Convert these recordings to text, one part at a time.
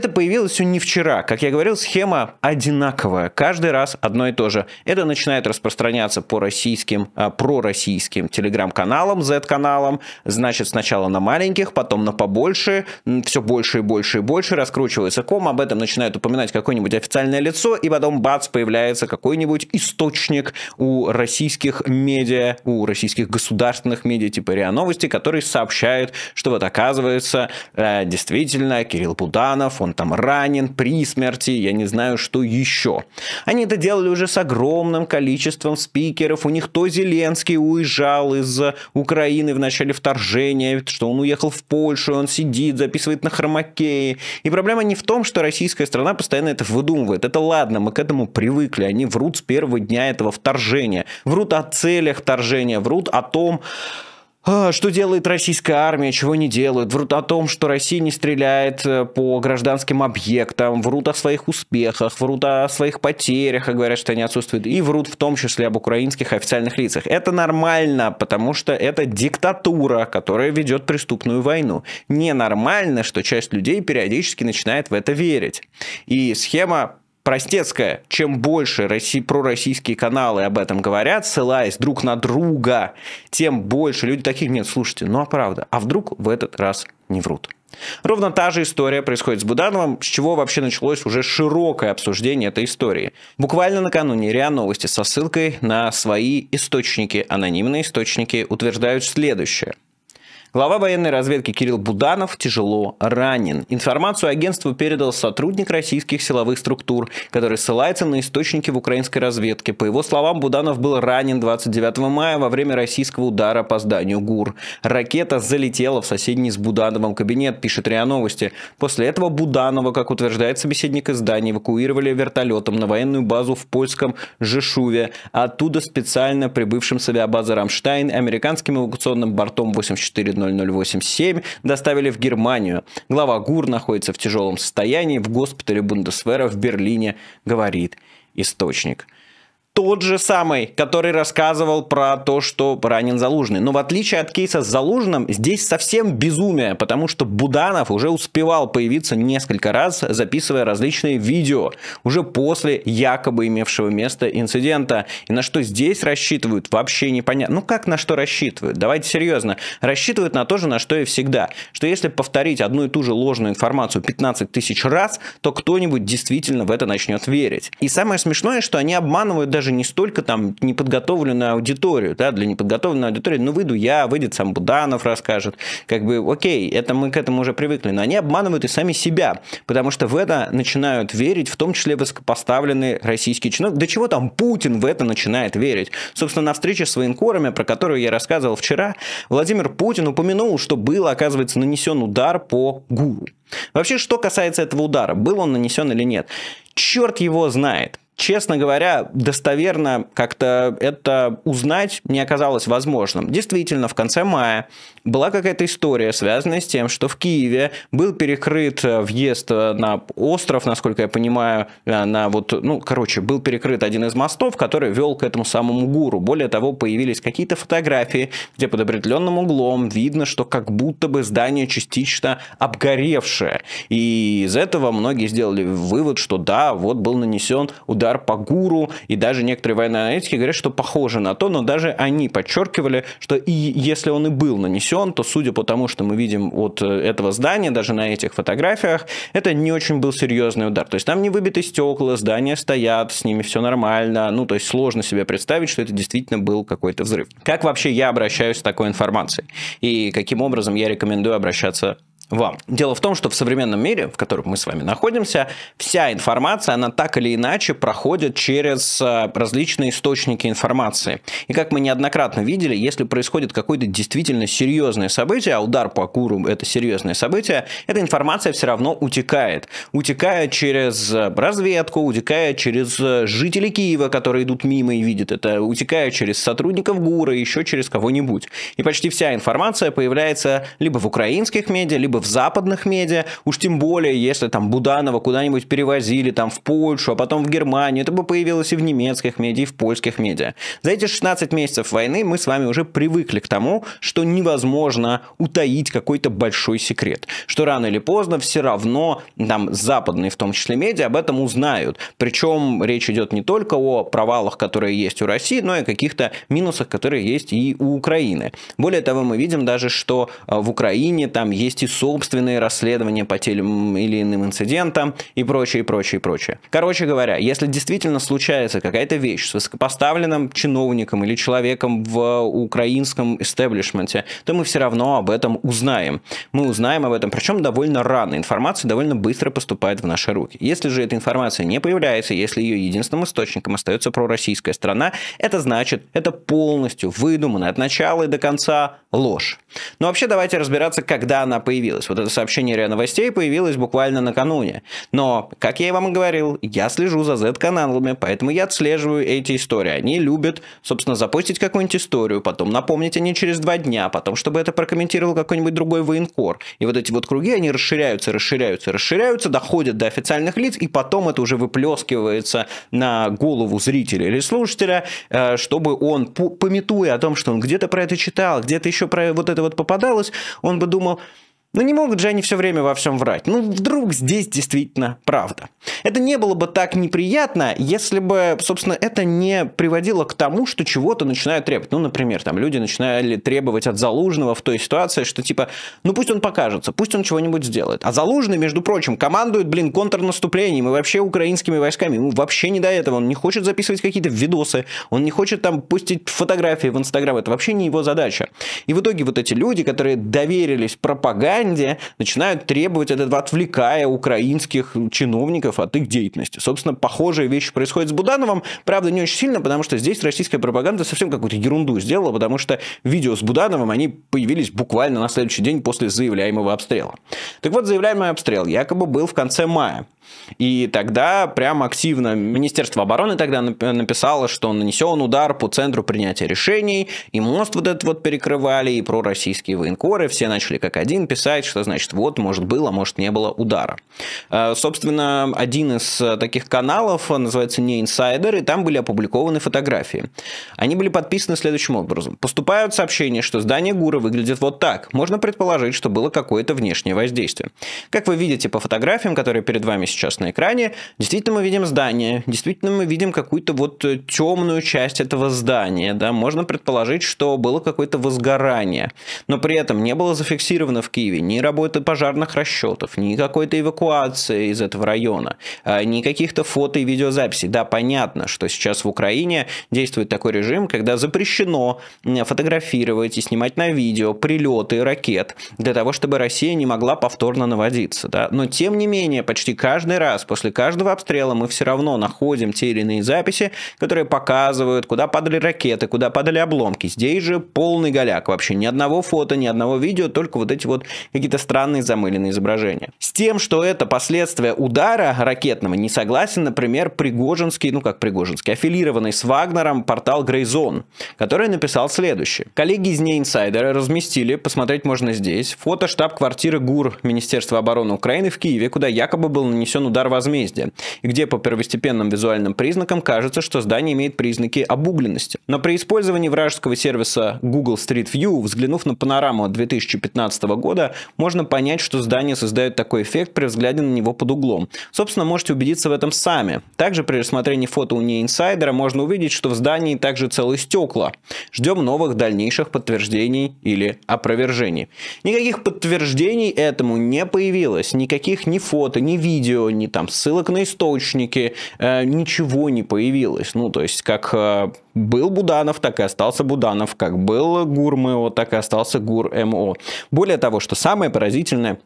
Это появилось все не вчера. Как я говорил, схема одинаковая. Каждый раз одно и то же. Это начинает распространяться по российским, а, пророссийским телеграм-каналам, Z-каналам. Значит, сначала на маленьких, потом на побольше. Все больше и больше и больше раскручивается ком. Об этом начинает упоминать какое-нибудь официальное лицо. И потом, бац, появляется какой-нибудь источник у российских медиа, у российских государственных медиа, типа РИА Новости, который сообщает, что вот оказывается, э, действительно, Кирилл Буданов, он он там ранен, при смерти, я не знаю, что еще. Они это делали уже с огромным количеством спикеров. У них то Зеленский уезжал из Украины в начале вторжения, что он уехал в Польшу, он сидит, записывает на хромакее. И проблема не в том, что российская страна постоянно это выдумывает. Это ладно, мы к этому привыкли. Они врут с первого дня этого вторжения. Врут о целях вторжения, врут о том, «А, что делает российская армия, чего не делают, врут о том, что Россия не стреляет э, по гражданским объектам, врут о своих успехах, врут о своих потерях, а говорят, что они отсутствуют, и врут в том числе об украинских официальных лицах. Это нормально, потому что это диктатура, которая ведет преступную войну. Ненормально, что часть людей периодически начинает в это верить. И схема простецкая. Чем больше россий, пророссийские каналы об этом говорят, ссылаясь друг на друга, тем больше люди таких нет. Слушайте, ну а правда, а вдруг в этот раз не врут? Ровно та же история происходит с Будановым, с чего вообще началось уже широкое обсуждение этой истории. Буквально накануне РИА Новости со ссылкой на свои источники, анонимные источники, утверждают следующее – Глава военной разведки Кирилл Буданов тяжело ранен. Информацию агентству передал сотрудник российских силовых структур, который ссылается на источники в украинской разведке. По его словам, Буданов был ранен 29 мая во время российского удара по зданию ГУР. Ракета залетела в соседний с Будановым кабинет, пишет РИА Новости. После этого Буданова, как утверждает собеседник издания, эвакуировали вертолетом на военную базу в польском Жешуве. Оттуда специально прибывшим с авиабазы «Рамштайн» американским эвакуационным бортом 84 0087 доставили в Германию. Глава ГУР находится в тяжелом состоянии в госпитале Бундесвера в Берлине, говорит источник тот же самый, который рассказывал про то, что ранен Залужный. Но в отличие от кейса с Залужным, здесь совсем безумие, потому что Буданов уже успевал появиться несколько раз, записывая различные видео, уже после якобы имевшего место инцидента. И на что здесь рассчитывают, вообще непонятно. Ну как на что рассчитывают? Давайте серьезно. Рассчитывают на то же, на что и всегда. Что если повторить одну и ту же ложную информацию 15 тысяч раз, то кто-нибудь действительно в это начнет верить. И самое смешное, что они обманывают даже даже не столько там неподготовленную аудиторию, да, для неподготовленной аудитории, ну, выйду я, выйдет сам Буданов, расскажет, как бы, окей, это мы к этому уже привыкли, но они обманывают и сами себя, потому что в это начинают верить, в том числе высокопоставленные российские чиновники. До чего там Путин в это начинает верить? Собственно, на встрече с военкорами, про которую я рассказывал вчера, Владимир Путин упомянул, что был, оказывается, нанесен удар по гуру. Вообще, что касается этого удара, был он нанесен или нет, черт его знает честно говоря, достоверно как-то это узнать не оказалось возможным. Действительно, в конце мая была какая-то история, связанная с тем, что в Киеве был перекрыт э, въезд э, на остров, насколько я понимаю, э, на вот, ну, короче, был перекрыт один из мостов, который вел к этому самому гуру. Более того, появились какие-то фотографии, где под определенным углом видно, что как будто бы здание частично обгоревшее. И из этого многие сделали вывод, что да, вот был нанесен удар удар по гуру, и даже некоторые военные аналитики говорят, что похоже на то, но даже они подчеркивали, что и если он и был нанесен, то судя по тому, что мы видим от э, этого здания, даже на этих фотографиях, это не очень был серьезный удар. То есть там не выбиты стекла, здания стоят, с ними все нормально, ну то есть сложно себе представить, что это действительно был какой-то взрыв. Как вообще я обращаюсь с такой информацией? И каким образом я рекомендую обращаться вам. Дело в том, что в современном мире, в котором мы с вами находимся, вся информация, она так или иначе проходит через э, различные источники информации. И как мы неоднократно видели, если происходит какое-то действительно серьезное событие, а удар по Акуру – это серьезное событие, эта информация все равно утекает. Утекает через э, разведку, утекает через э, жителей Киева, которые идут мимо и видят это, утекает через сотрудников ГУРа, еще через кого-нибудь. И почти вся информация появляется либо в украинских медиа, либо в западных медиа, уж тем более, если там Буданова куда-нибудь перевозили, там в Польшу, а потом в Германию, это бы появилось и в немецких медиа, и в польских медиа. За эти 16 месяцев войны мы с вами уже привыкли к тому, что невозможно утаить какой-то большой секрет, что рано или поздно все равно там западные, в том числе медиа, об этом узнают. Причем речь идет не только о провалах, которые есть у России, но и о каких-то минусах, которые есть и у Украины. Более того, мы видим даже, что э, в Украине там есть и со собственные расследования по тем или иным инцидентам и прочее, и прочее, и прочее. Короче говоря, если действительно случается какая-то вещь с высокопоставленным чиновником или человеком в украинском истеблишменте, то мы все равно об этом узнаем. Мы узнаем об этом, причем довольно рано. Информация довольно быстро поступает в наши руки. Если же эта информация не появляется, если ее единственным источником остается пророссийская страна, это значит, это полностью выдуманная от начала и до конца ложь. Но вообще давайте разбираться, когда она появилась появилось. Вот это сообщение РИА Новостей появилось буквально накануне. Но, как я вам и говорил, я слежу за Z-каналами, поэтому я отслеживаю эти истории. Они любят, собственно, запустить какую-нибудь историю, потом напомнить о ней через два дня, потом, чтобы это прокомментировал какой-нибудь другой военкор. И вот эти вот круги, они расширяются, расширяются, расширяются, доходят до официальных лиц, и потом это уже выплескивается на голову зрителя или слушателя, э, чтобы он, пометуя о том, что он где-то про это читал, где-то еще про вот это вот попадалось, он бы думал, но ну, не могут же они все время во всем врать. Ну, вдруг здесь действительно правда. Это не было бы так неприятно, если бы, собственно, это не приводило к тому, что чего-то начинают требовать. Ну, например, там люди начинали требовать от Залужного в той ситуации, что типа, ну пусть он покажется, пусть он чего-нибудь сделает. А Залужный, между прочим, командует, блин, контрнаступлением и вообще украинскими войсками. Ему вообще не до этого. Он не хочет записывать какие-то видосы, он не хочет там пустить фотографии в Инстаграм. Это вообще не его задача. И в итоге вот эти люди, которые доверились пропаганде, пропаганде начинают требовать от этого, отвлекая украинских чиновников от их деятельности. Собственно, похожие вещи происходит с Будановым, правда, не очень сильно, потому что здесь российская пропаганда совсем какую-то ерунду сделала, потому что видео с Будановым, они появились буквально на следующий день после заявляемого обстрела. Так вот, заявляемый обстрел якобы был в конце мая. И тогда прям активно Министерство обороны тогда написало, что нанесен удар по центру принятия решений, и мост вот этот вот перекрывали, и пророссийские военкоры все начали как один писать писать, что значит вот, может было, может не было удара. Э, собственно, один из э, таких каналов называется не Insider, и там были опубликованы фотографии. Они были подписаны следующим образом. Поступают сообщения, что здание Гура выглядит вот так. Можно предположить, что было какое-то внешнее воздействие. Как вы видите по фотографиям, которые перед вами сейчас на экране, действительно мы видим здание, действительно мы видим какую-то вот э, темную часть этого здания. Да? Можно предположить, что было какое-то возгорание, но при этом не было зафиксировано в Киеве ни работы пожарных расчетов, ни какой-то эвакуации из этого района, а, ни каких-то фото и видеозаписей. Да, понятно, что сейчас в Украине действует такой режим, когда запрещено фотографировать и снимать на видео прилеты ракет для того, чтобы Россия не могла повторно наводиться. Да? Но тем не менее, почти каждый раз после каждого обстрела мы все равно находим те или иные записи, которые показывают, куда падали ракеты, куда падали обломки. Здесь же полный голяк вообще. Ни одного фото, ни одного видео, только вот эти вот какие-то странные замыленные изображения. С тем, что это последствия удара ракетного, не согласен, например, Пригожинский, ну как Пригожинский, аффилированный с Вагнером портал Грейзон, который написал следующее. Коллеги из Неинсайдера разместили, посмотреть можно здесь, фото штаб-квартиры ГУР Министерства обороны Украины в Киеве, куда якобы был нанесен удар возмездия, и где по первостепенным визуальным признакам кажется, что здание имеет признаки обугленности. Но при использовании вражеского сервиса Google Street View, взглянув на панораму 2015 года, можно понять, что здание создает такой эффект при взгляде на него под углом. Собственно, можете убедиться в этом сами. Также при рассмотрении фото у неинсайдера можно увидеть, что в здании также целые стекла. Ждем новых дальнейших подтверждений или опровержений. Никаких подтверждений этому не появилось. Никаких ни фото, ни видео, ни там ссылок на источники, э, ничего не появилось. Ну, то есть, как э, был Буданов, так и остался Буданов, как был Гур МО, так и остался Гур МО. Более того, что сам Самое поразительное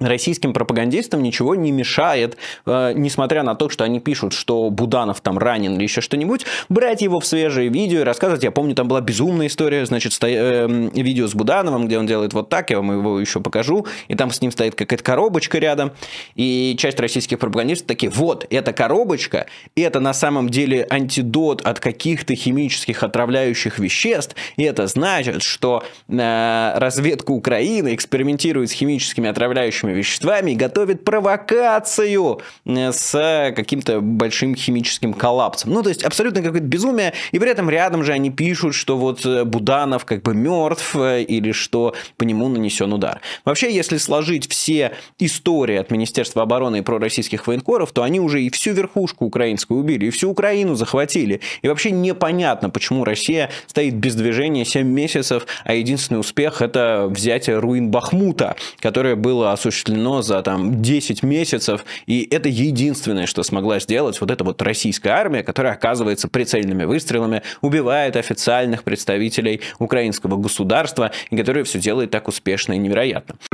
российским пропагандистам ничего не мешает, э, несмотря на то, что они пишут, что Буданов там ранен или еще что-нибудь, брать его в свежее видео и рассказывать. Я помню, там была безумная история, значит, сто... Э, видео с Будановым, где он делает вот так, я вам его еще покажу, и там с ним стоит какая-то коробочка рядом, и часть российских пропагандистов такие, вот, эта коробочка, это на самом деле антидот от каких-то химических отравляющих веществ, и это значит, что э, разведка Украины экспериментирует с химическими отравляющими прочими веществами и готовит провокацию э, с каким-то большим химическим коллапсом. Ну, то есть абсолютно какое-то безумие, и при этом рядом же они пишут, что вот э, Буданов как бы мертв э, или что по нему нанесен удар. Вообще, если сложить все истории от Министерства обороны и пророссийских военкоров, то они уже и всю верхушку украинскую убили, и всю Украину захватили. И вообще непонятно, почему Россия стоит без движения 7 месяцев, а единственный успех это взятие руин Бахмута, которое было осуществлено осуществлено за там 10 месяцев, и это единственное, что смогла сделать вот эта вот российская армия, которая оказывается прицельными выстрелами, убивает официальных представителей украинского государства, и которая все делает так успешно и невероятно.